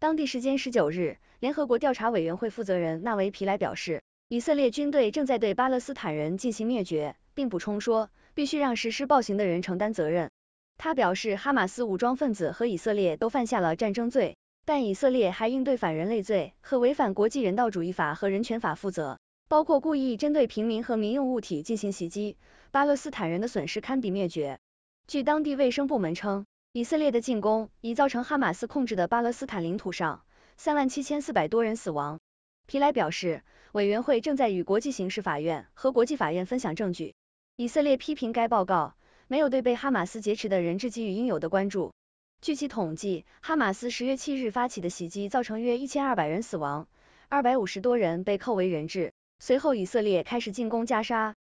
当地时间十九日，联合国调查委员会负责人纳维皮莱表示，以色列军队正在对巴勒斯坦人进行灭绝，并补充说，必须让实施暴行的人承担责任。他表示，哈马斯武装分子和以色列都犯下了战争罪，但以色列还应对反人类罪和违反国际人道主义法和人权法负责，包括故意针对平民和民用物体进行袭击。巴勒斯坦人的损失堪比灭绝。据当地卫生部门称。以色列的进攻已造成哈马斯控制的巴勒斯坦领土上三万七千四百多人死亡。皮莱表示，委员会正在与国际刑事法院和国际法院分享证据。以色列批评该报告没有对被哈马斯劫持的人质给予应有的关注。据其统计，哈马斯十月七日发起的袭击造成约一千二百人死亡，二百五十多人被扣为人质。随后，以色列开始进攻加沙。